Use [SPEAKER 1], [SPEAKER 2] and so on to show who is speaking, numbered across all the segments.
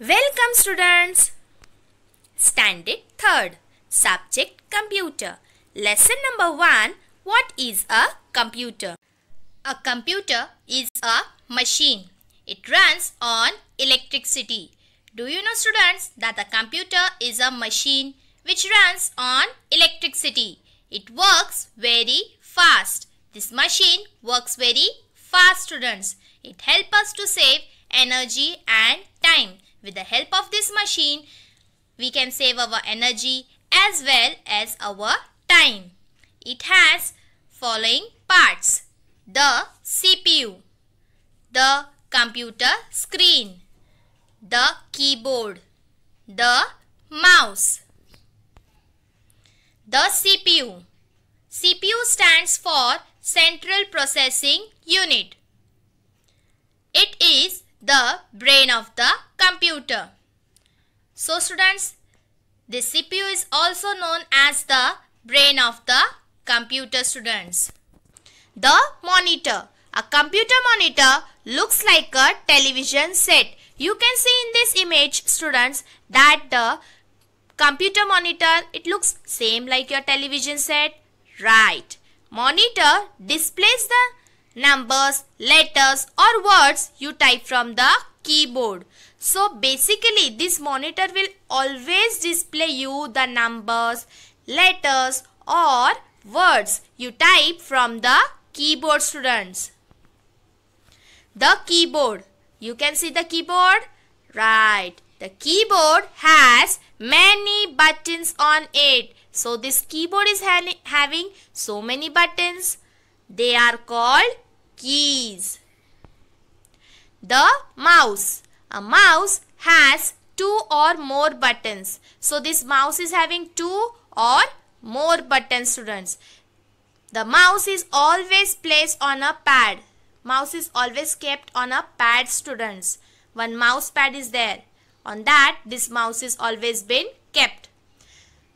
[SPEAKER 1] Welcome students. Standard 3rd Subject Computer Lesson number 1 What is a computer? A computer is a machine. It runs on electricity. Do you know students that a computer is a machine which runs on electricity? It works very fast. This machine works very fast students. It helps us to save energy and time. With the help of this machine, we can save our energy as well as our time. It has following parts. The CPU, the computer screen, the keyboard, the mouse. The CPU. CPU stands for Central Processing Unit. It is the brain of the computer. So students, the CPU is also known as the brain of the computer students. The monitor. A computer monitor looks like a television set. You can see in this image students that the computer monitor it looks same like your television set. Right. Monitor displays the numbers, letters or words you type from the keyboard. So basically this monitor will always display you the numbers, letters or words you type from the keyboard students. The keyboard. You can see the keyboard? Right. The keyboard has many buttons on it. So this keyboard is having so many buttons. They are called keys. The mouse. A mouse has two or more buttons. So this mouse is having two or more buttons students. The mouse is always placed on a pad. Mouse is always kept on a pad students. One mouse pad is there. On that this mouse is always been kept.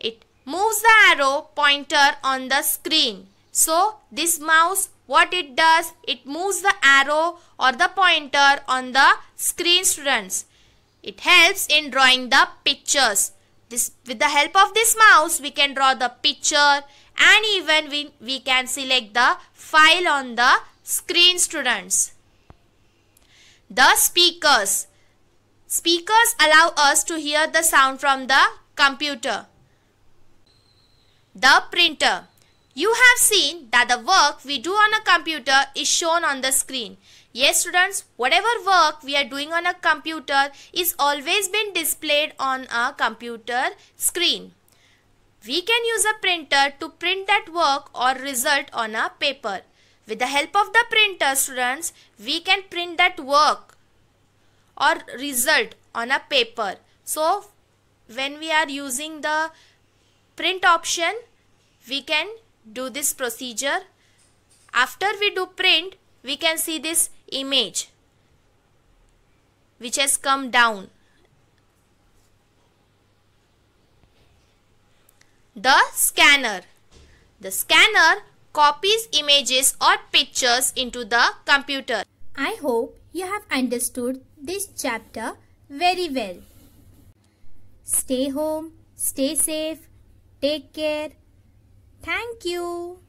[SPEAKER 1] It moves the arrow pointer on the screen. So this mouse what it does it moves the arrow or the pointer on the screen students. It helps in drawing the pictures. This with the help of this mouse we can draw the picture and even we, we can select the file on the screen students. The speakers. Speakers allow us to hear the sound from the computer. The printer. You have seen that the work we do on a computer is shown on the screen. Yes students, whatever work we are doing on a computer is always been displayed on a computer screen. We can use a printer to print that work or result on a paper. With the help of the printer students, we can print that work or result on a paper. So when we are using the print option, we can do this procedure. After we do print, we can see this image which has come down. The scanner. The scanner copies images or pictures into the computer. I hope you have understood this chapter very well. Stay home, stay safe, take care. Thank you.